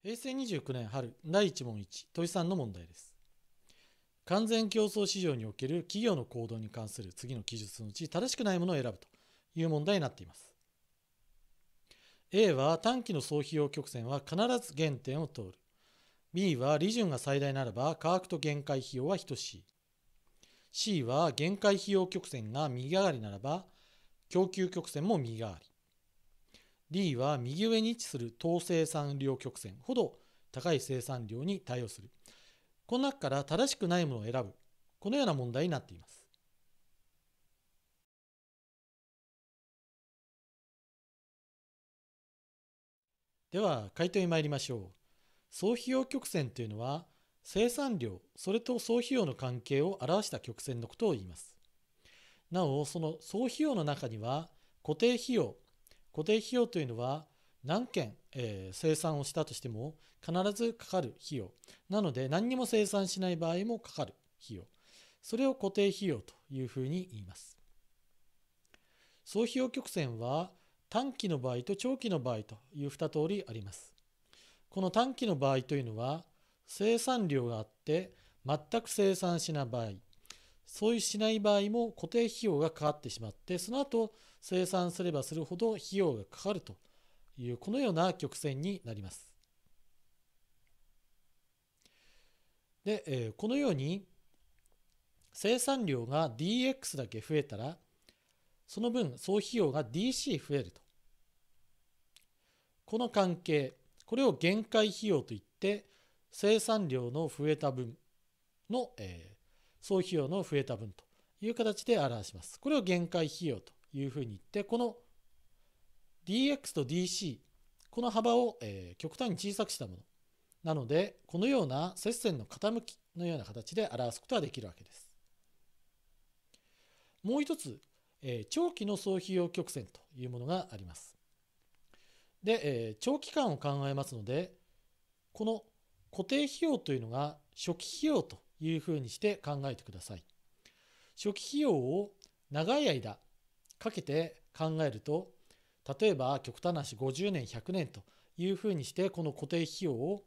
平成29年春第1問1問いさんの問題です完全競争市場における企業の行動に関する次の記述のうち正しくないものを選ぶという問題になっています A は短期の総費用曲線は必ず原点を通る B は利潤が最大ならば価格と限界費用は等しい C は限界費用曲線が右上がりならば供給曲線も右上がり D は右上に位置する等生産量曲線ほど高い生産量に対応する。この中から正しくないものを選ぶ。このような問題になっています。では回答に参りましょう。総費用曲線というのは生産量それと総費用の関係を表した曲線のことを言います。なおその総費用の中には固定費用固定費用というのは何件、えー、生産をしたとしても必ずかかる費用なので何にも生産しない場合もかかる費用それを固定費用というふうに言います総費用曲線は短期の場合と長期の場合という2通りありますこの短期の場合というのは生産量があって全く生産しない場合そういうしない場合も固定費用がかかってしまって、その後生産すればするほど費用がかかるという、このような曲線になります。で、えこのように生産量が DX だけ増えたら、その分総費用が DC 増えると。この関係、これを限界費用といって、生産量の増えた分の、え総費用の増えた分という形で表します。これを限界費用というふうに言って、この DX と DC、この幅を、え極端に小さくしたもの。なので、このような接線の傾きのような形で表すことができるわけです。もう一つ、え長期の総費用曲線というものがあります。で、え長期間を考えますので、この固定費用というのが初期費用というふうにして考えてください。初期費用を長い間かけて考えると例えば極端なし50年100年というふうにしてこの固定費用を、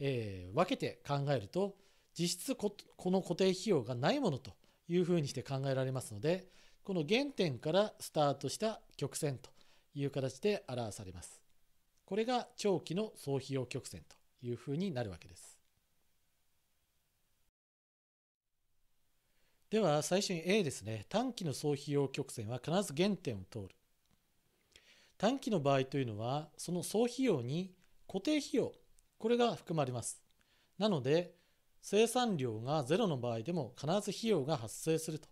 えー、分けて考えると実質この固定費用がないものというふうにして考えられますのでこの原点からスタートした曲線という形で表されます。これが長期の総費用曲線というふうになるわけです。では最初に A ですね短期の総費用曲線は必ず原点を通る短期の場合というのはその総費用に固定費用これが含まれますなので生産量が0の場合でも必ず費用が発生すると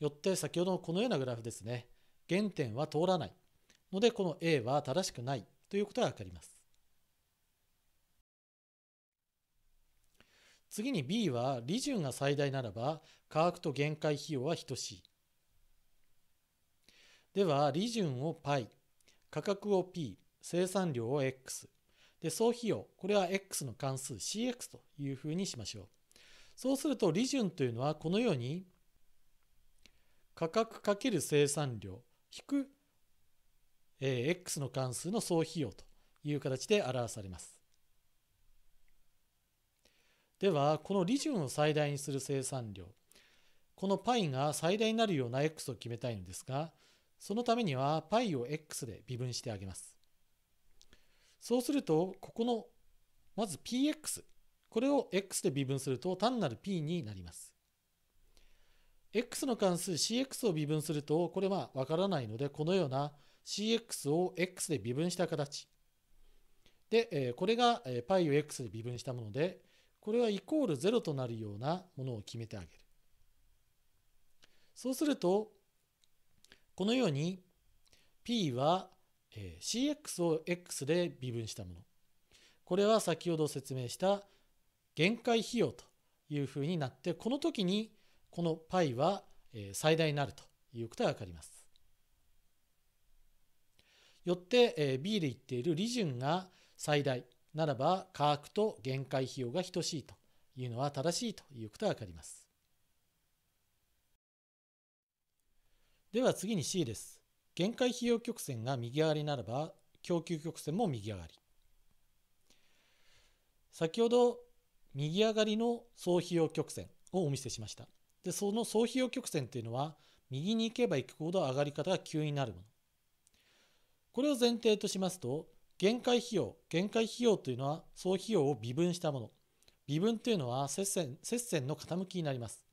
よって先ほどのこのようなグラフですね原点は通らないのでこの A は正しくないということが分かります次に B は利潤が最大ならば価格と限界費用は等しい。では利潤を π 価格を p 生産量を x で総費用これは x の関数 cx というふうにしましょう。そうすると利潤というのはこのように価格×生産量引く x の関数の総費用という形で表されます。では、この利潤を最大にする生産量、この π が最大になるような x を決めたいのですが、そのためには π を x で微分してあげます。そうすると、ここの、まず px、これを x で微分すると単なる p になります。x の関数 cx を微分すると、これはわからないので、このような cx を x で微分した形。で、これが π を x で微分したもので、これはイコールゼロとなるようなものを決めてあげる。そうすると、このように P は CX を X で微分したもの。これは先ほど説明した限界費用というふうになって、この時にこの π は最大になるということが分かります。よって B で言っている利順が最大ならば価格と限界費用が等しいというのは正しいということが分かります。では次に C です。限界費用曲線が右上がりならば供給曲線も右上がり。先ほど右上がりの総費用曲線をお見せしました。で、その総費用曲線というのは右に行けば行くほど上がり方が急になるもの。これを前提としますと限界費用限界費用というのは総費用を微分したもの微分というのは接線接線の傾きになります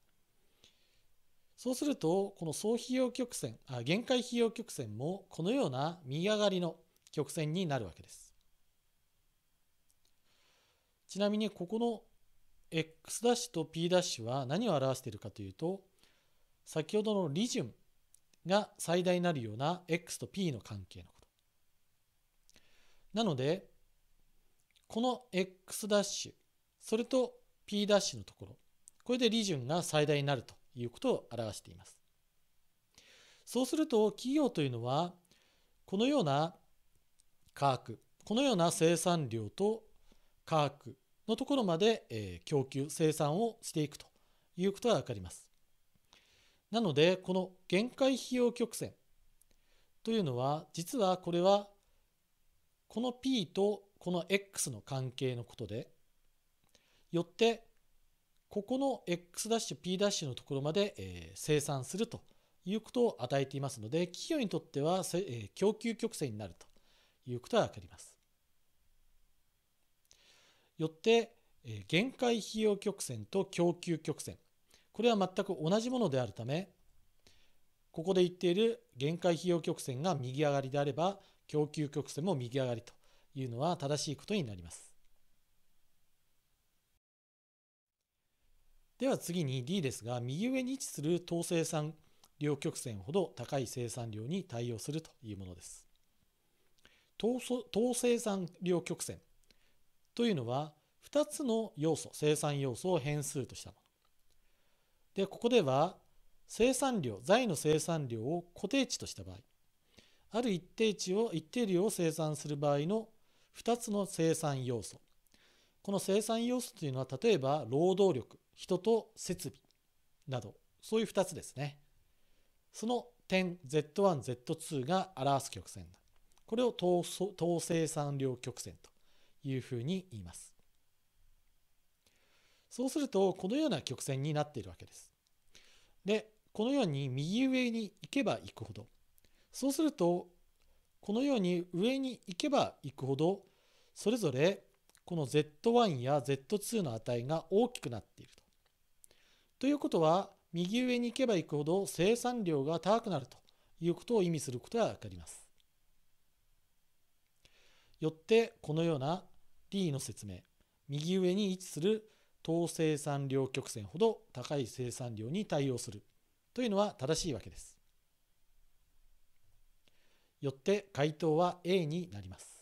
そうするとこの総費用曲線あ限界費用曲線もこのような右上がりの曲線になるわけですちなみにここの x' と p' は何を表しているかというと先ほどの利順が最大になるような x と p の関係のなので、この x' ダッシュそれと p' ダッシュのところ、これで利潤が最大になるということを表しています。そうすると、企業というのは、このような価格、このような生産量と価格のところまで供給、生産をしていくということが分かります。なので、この限界費用曲線というのは、実はこれはこの P とこの X の関係のことでよってここの X'P' のところまで、え生産するということを与えていますので企業にとっては、え供給曲線になるということが分かります。よって、え限界費用曲線と供給曲線これは全く同じものであるためここで言っている限界費用曲線が右上がりであれば供給曲線も右上がりというのは正しいことになります。では次に D ですが、右上に位置する等生産両曲線ほど高い生産量に対応するというものです。等生産両曲線というのは2つの要素、生産要素を変数としたもの。で、ここでは生産量、財の生産量を固定値とした場合、ある一定値を一定量を生産する場合の2つの生産要素この生産要素というのは例えば労働力人と設備などそういう2つですねその点 Z1Z2 が表す曲線だこれを等生産量曲線というふうに言いますそうするとこのような曲線になっているわけですでこのように右上に行けば行くほどそうするとこのように上に行けば行くほどそれぞれこの Z1 や Z2 の値が大きくなっていると。ということは右上に行けば行くほど生産量が高くなるということを意味することが分かります。よってこのような D の説明右上に位置する等生産量曲線ほど高い生産量に対応するというのは正しいわけです。よって回答は A になります。